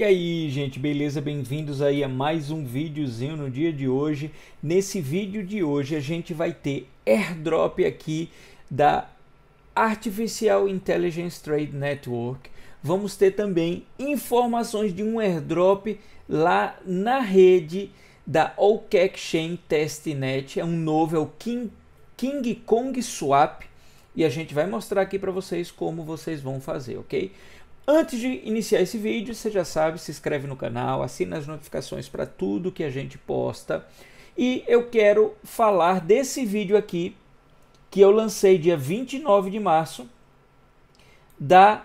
E aí, gente, beleza? Bem-vindos aí a mais um videozinho no dia de hoje. Nesse vídeo de hoje a gente vai ter airdrop aqui da Artificial Intelligence Trade Network. Vamos ter também informações de um airdrop lá na rede da Chain Testnet. É um novo, é o King, King Kong Swap. E a gente vai mostrar aqui para vocês como vocês vão fazer, ok? Antes de iniciar esse vídeo, você já sabe, se inscreve no canal, assina as notificações para tudo que a gente posta. E eu quero falar desse vídeo aqui que eu lancei dia 29 de março da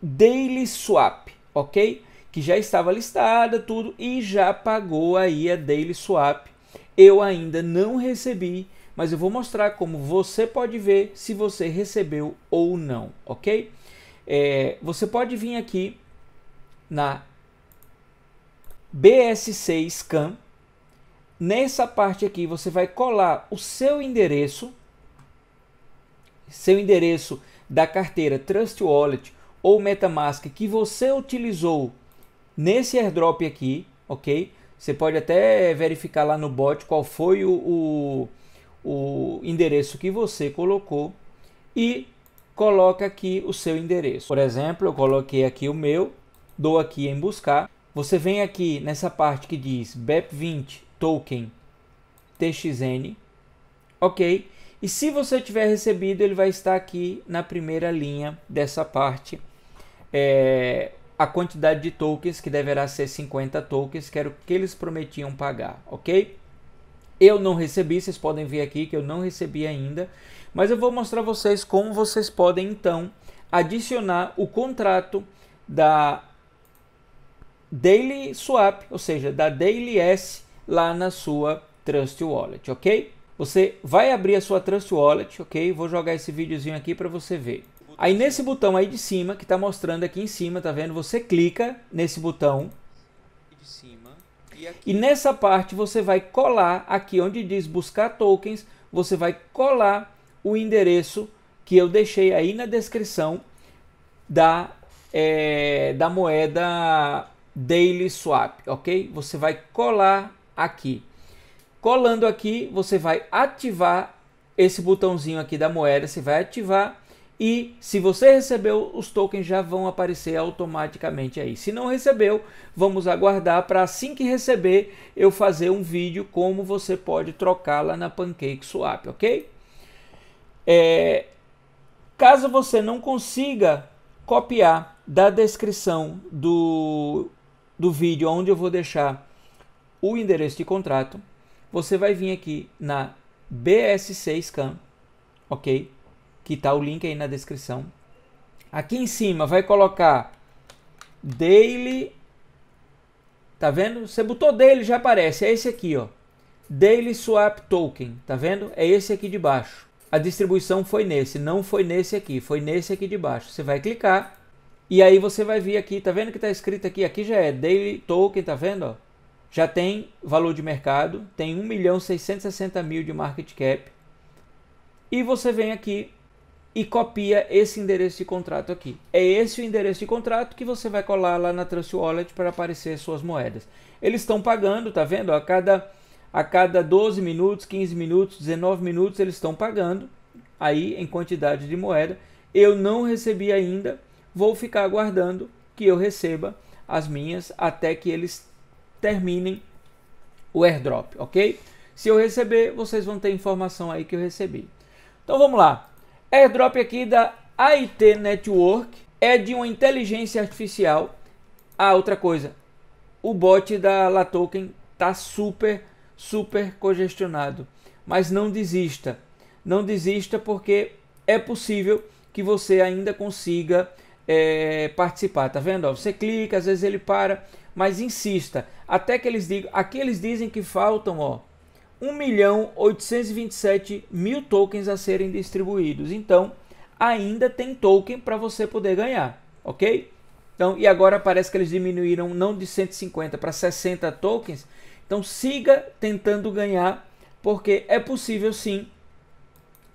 Daily Swap, ok? Que já estava listada tudo e já pagou aí a Daily Swap. Eu ainda não recebi, mas eu vou mostrar como você pode ver se você recebeu ou não, ok? É, você pode vir aqui na BSC Scan. Nessa parte aqui você vai colar o seu endereço, seu endereço da carteira Trust Wallet ou MetaMask que você utilizou nesse airdrop aqui, ok? Você pode até verificar lá no bot qual foi o, o, o endereço que você colocou e coloca aqui o seu endereço. Por exemplo, eu coloquei aqui o meu, dou aqui em buscar. Você vem aqui nessa parte que diz BEP20 token TXN, ok? E se você tiver recebido, ele vai estar aqui na primeira linha dessa parte. É, a quantidade de tokens, que deverá ser 50 tokens, que era o que eles prometiam pagar, ok? Eu não recebi, vocês podem ver aqui que eu não recebi ainda, mas eu vou mostrar vocês como vocês podem então adicionar o contrato da Daily Swap, ou seja, da Daily S lá na sua Trust Wallet, ok? Você vai abrir a sua Trust Wallet, ok? Vou jogar esse videozinho aqui para você ver. Aí nesse botão aí de cima, que está mostrando aqui em cima, tá vendo? Você clica nesse botão. De cima e nessa parte você vai colar, aqui onde diz buscar tokens, você vai colar o endereço que eu deixei aí na descrição da, é, da moeda Daily Swap, ok? Você vai colar aqui. Colando aqui, você vai ativar esse botãozinho aqui da moeda, você vai ativar e se você recebeu, os tokens já vão aparecer automaticamente aí. Se não recebeu, vamos aguardar para assim que receber eu fazer um vídeo como você pode trocá-la na PancakeSwap, ok? É, caso você não consiga copiar da descrição do, do vídeo onde eu vou deixar o endereço de contrato, você vai vir aqui na BSC Scan, ok? que está o link aí na descrição. Aqui em cima vai colocar Daily. Tá vendo? Você botou Daily já aparece. É esse aqui, ó. Daily Swap Token. Tá vendo? É esse aqui de baixo. A distribuição foi nesse, não foi nesse aqui, foi nesse aqui de baixo. Você vai clicar e aí você vai vir aqui, tá vendo que tá escrito aqui? Aqui já é Daily Token, tá vendo? Ó? Já tem valor de mercado, tem 1 milhão 660 mil de market cap. E você vem aqui e copia esse endereço de contrato aqui. É esse o endereço de contrato que você vai colar lá na Trust Wallet para aparecer suas moedas. Eles estão pagando, tá vendo? A cada, a cada 12 minutos, 15 minutos, 19 minutos eles estão pagando aí em quantidade de moeda. Eu não recebi ainda, vou ficar aguardando que eu receba as minhas até que eles terminem o airdrop, ok? Se eu receber, vocês vão ter informação aí que eu recebi. Então vamos lá. Airdrop aqui da AIT Network é de uma inteligência artificial. Ah, outra coisa, o bot da Latoken tá super, super congestionado. Mas não desista, não desista porque é possível que você ainda consiga é, participar, tá vendo? Ó, você clica, às vezes ele para, mas insista, até que eles digam, aqui eles dizem que faltam, ó, 1 milhão 827 mil tokens a serem distribuídos. Então, ainda tem token para você poder ganhar, ok? Então, e agora parece que eles diminuíram não de 150 para 60 tokens. Então, siga tentando ganhar, porque é possível sim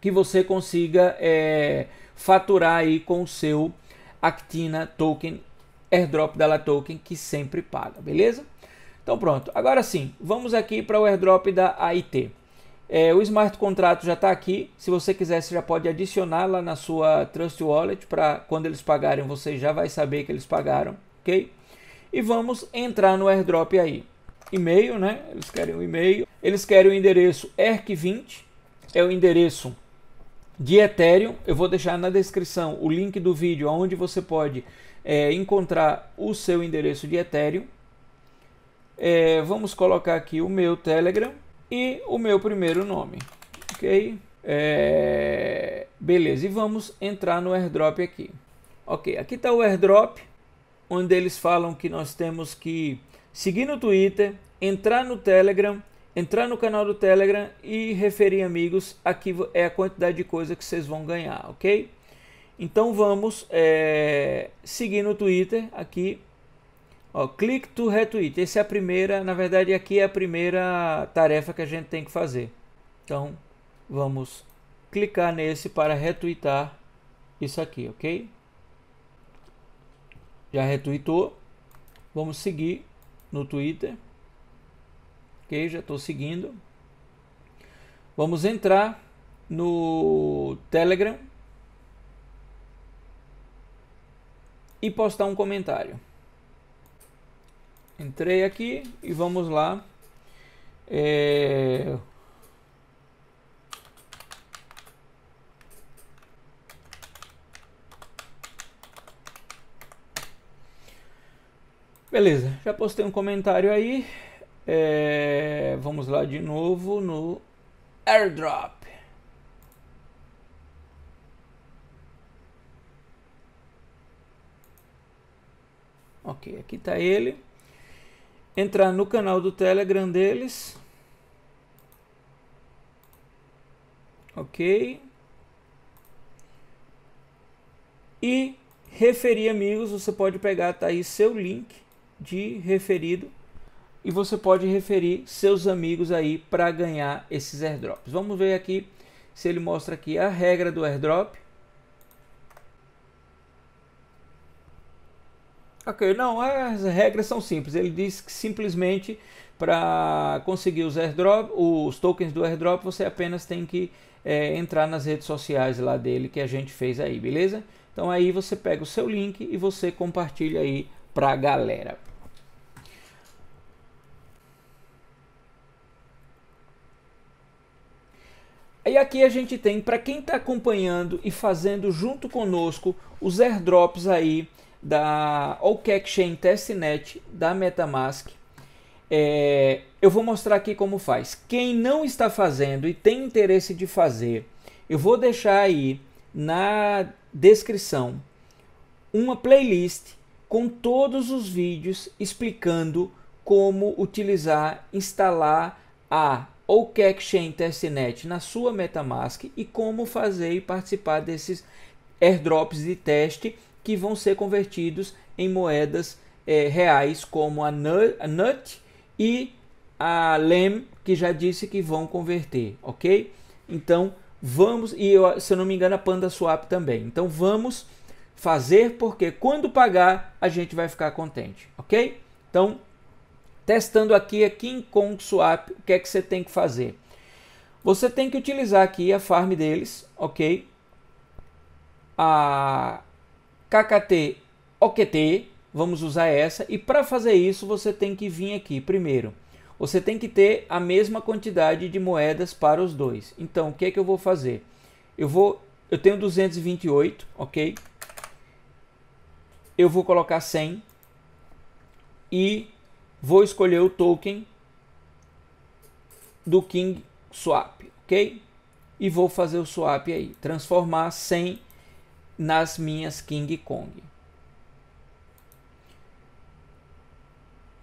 que você consiga é, faturar aí com o seu Actina Token, Airdrop da Token, que sempre paga, beleza? Então pronto, agora sim, vamos aqui para o airdrop da AIT. É, o Smart Contrato já está aqui, se você quiser você já pode adicionar lá na sua Trust Wallet para quando eles pagarem você já vai saber que eles pagaram, ok? E vamos entrar no airdrop aí. E-mail, né? Eles querem o um e-mail. Eles querem o endereço ERC20, é o endereço de Ethereum. Eu vou deixar na descrição o link do vídeo onde você pode é, encontrar o seu endereço de Ethereum, é, vamos colocar aqui o meu Telegram e o meu primeiro nome, ok? É, beleza, e vamos entrar no airdrop aqui. Ok, aqui está o airdrop, onde eles falam que nós temos que seguir no Twitter, entrar no Telegram, entrar no canal do Telegram e referir amigos. Aqui é a quantidade de coisa que vocês vão ganhar, ok? Então vamos é, seguir no Twitter aqui Ó, click to retweet. Essa é a primeira, na verdade, aqui é a primeira tarefa que a gente tem que fazer. Então, vamos clicar nesse para retweetar isso aqui, ok? Já retweetou. Vamos seguir no Twitter. Ok, já estou seguindo. Vamos entrar no Telegram e postar um comentário. Entrei aqui e vamos lá. É... Beleza, já postei um comentário aí. É... Vamos lá de novo no airdrop. Ok, aqui está ele entrar no canal do Telegram deles. Ok. E referir amigos, você pode pegar tá aí seu link de referido e você pode referir seus amigos aí para ganhar esses airdrops. Vamos ver aqui se ele mostra aqui a regra do airdrop. Ok, não, as regras são simples. Ele diz que simplesmente para conseguir os airdrop, os tokens do airdrop, você apenas tem que é, entrar nas redes sociais lá dele que a gente fez aí, beleza? Então aí você pega o seu link e você compartilha aí pra galera. E aqui a gente tem para quem está acompanhando e fazendo junto conosco os airdrops aí da OK Exchange Testnet da MetaMask. É, eu vou mostrar aqui como faz. Quem não está fazendo e tem interesse de fazer, eu vou deixar aí na descrição uma playlist com todos os vídeos explicando como utilizar, instalar a OK Exchange Testnet na sua MetaMask e como fazer e participar desses airdrops de teste que vão ser convertidos em moedas é, reais, como a Nut, e a Lem, que já disse que vão converter, ok? Então vamos, e eu, se eu não me engano, a Panda Swap também. Então vamos fazer, porque quando pagar, a gente vai ficar contente, ok? Então, testando aqui aqui é em Kong Swap, o que é que você tem que fazer? Você tem que utilizar aqui a farm deles, ok? A, KKT, OQT, vamos usar essa. E para fazer isso, você tem que vir aqui primeiro. Você tem que ter a mesma quantidade de moedas para os dois. Então, o que é que eu vou fazer? Eu vou, eu tenho 228, ok? Eu vou colocar 100 e vou escolher o token do King Swap, ok? E vou fazer o swap aí, transformar 100 nas minhas King Kong.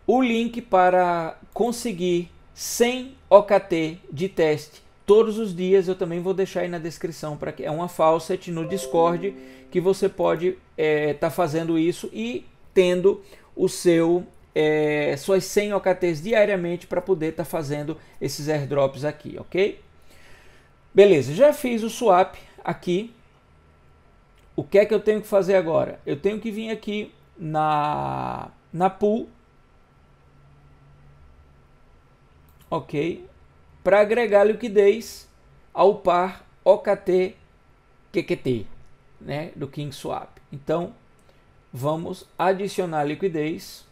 O link para conseguir 100 OKT de teste todos os dias eu também vou deixar aí na descrição para que é uma faucet no Discord que você pode estar é, tá fazendo isso e tendo o seu é, suas 100 OKTs diariamente para poder estar tá fazendo esses airdrops aqui, ok? Beleza, já fiz o swap aqui o que é que eu tenho que fazer agora? Eu tenho que vir aqui na, na pool. Ok. Para agregar liquidez ao par OKT QQT, né, do KingSwap. Então, vamos adicionar liquidez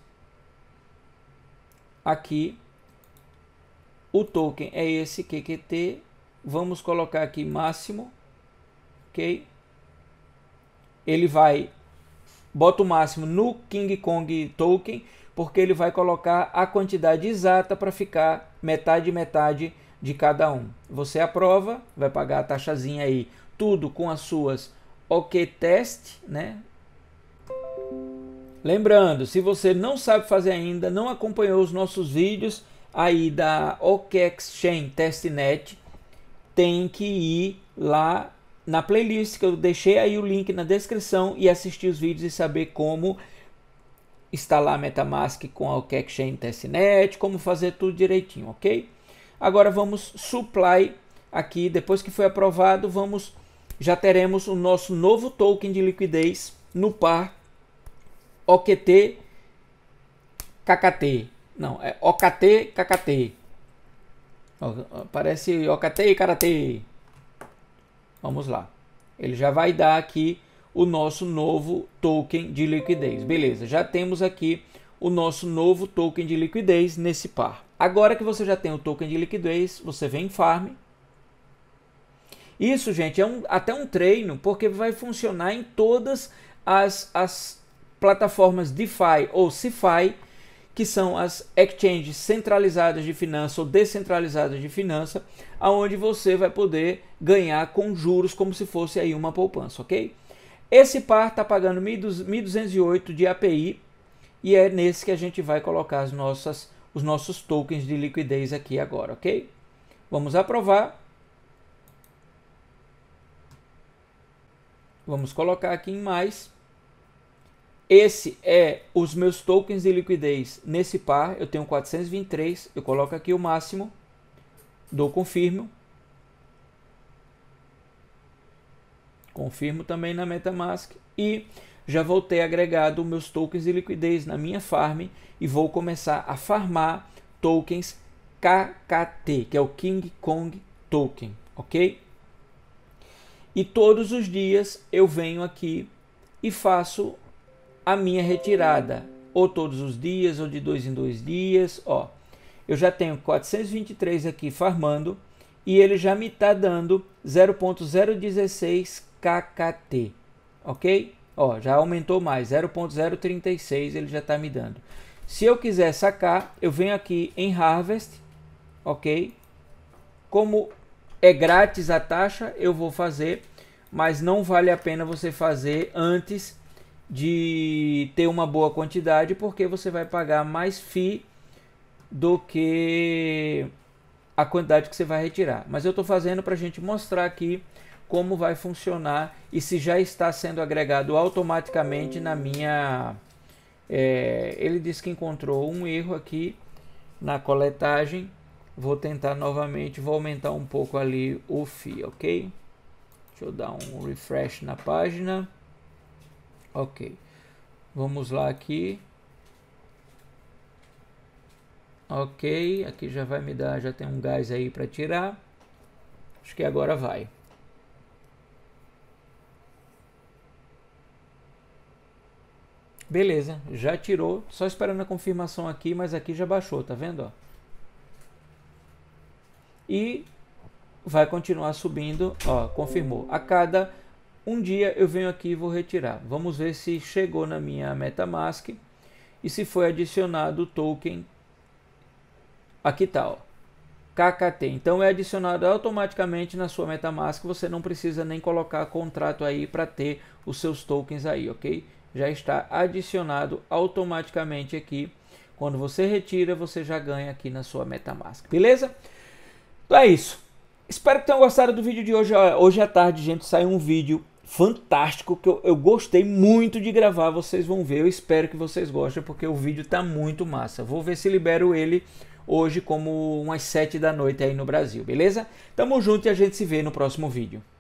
aqui. O token é esse QQT. Vamos colocar aqui máximo, OK? ele vai bota o máximo no King Kong Token, porque ele vai colocar a quantidade exata para ficar metade metade de cada um. Você aprova, vai pagar a taxazinha aí, tudo com as suas OK test, né? Lembrando, se você não sabe fazer ainda, não acompanhou os nossos vídeos aí da OK Exchange Testnet, tem que ir lá na playlist que eu deixei aí o link na descrição e assistir os vídeos e saber como instalar a MetaMask com a OK Testnet, como fazer tudo direitinho, ok? Agora vamos supply aqui, depois que foi aprovado, vamos já teremos o nosso novo token de liquidez no par OKT KKT. Não, é OKT KKT. Parece OKT e Karate. Vamos lá. Ele já vai dar aqui o nosso novo token de liquidez. Beleza, já temos aqui o nosso novo token de liquidez nesse par. Agora que você já tem o token de liquidez, você vem em farm. Isso, gente, é um, até um treino, porque vai funcionar em todas as, as plataformas DeFi ou CeFi que são as exchanges centralizadas de finança ou descentralizadas de finança, aonde você vai poder ganhar com juros como se fosse aí uma poupança, ok? Esse par está pagando 1.208 de API e é nesse que a gente vai colocar nossas, os nossos tokens de liquidez aqui agora, ok? Vamos aprovar. Vamos colocar aqui em mais. Esse é os meus tokens de liquidez nesse par. Eu tenho 423, eu coloco aqui o máximo, dou confirmo. Confirmo também na MetaMask e já voltei agregado meus tokens de liquidez na minha farm e vou começar a farmar tokens KKT, que é o King Kong Token, ok? E todos os dias eu venho aqui e faço a minha retirada, ou todos os dias, ou de dois em dois dias. Ó, eu já tenho 423 aqui farmando e ele já me está dando 0.016 kkt, ok? Ó, já aumentou mais, 0.036 ele já está me dando. Se eu quiser sacar, eu venho aqui em Harvest, ok? Como é grátis a taxa, eu vou fazer, mas não vale a pena você fazer antes de ter uma boa quantidade, porque você vai pagar mais FII do que a quantidade que você vai retirar. Mas eu estou fazendo para a gente mostrar aqui como vai funcionar e se já está sendo agregado automaticamente na minha. É, ele disse que encontrou um erro aqui na coletagem. Vou tentar novamente, vou aumentar um pouco ali o FI, ok? Deixa eu dar um refresh na página. Ok. Vamos lá aqui. Ok, aqui já vai me dar, já tem um gás aí para tirar. Acho que agora vai. Beleza, já tirou, só esperando a confirmação aqui, mas aqui já baixou, tá vendo? Ó? E vai continuar subindo, ó, confirmou. A cada um dia eu venho aqui e vou retirar. Vamos ver se chegou na minha MetaMask e se foi adicionado o token. Aqui está, ó. KKT. Então é adicionado automaticamente na sua MetaMask, você não precisa nem colocar contrato aí para ter os seus tokens aí, ok? Já está adicionado automaticamente aqui. Quando você retira, você já ganha aqui na sua MetaMask, beleza? Então é isso. Espero que tenham gostado do vídeo de hoje. Hoje à tarde, gente, saiu um vídeo fantástico que eu, eu gostei muito de gravar. Vocês vão ver, eu espero que vocês gostem, porque o vídeo tá muito massa. Vou ver se libero ele hoje, como umas 7 da noite aí no Brasil, beleza? Tamo junto e a gente se vê no próximo vídeo.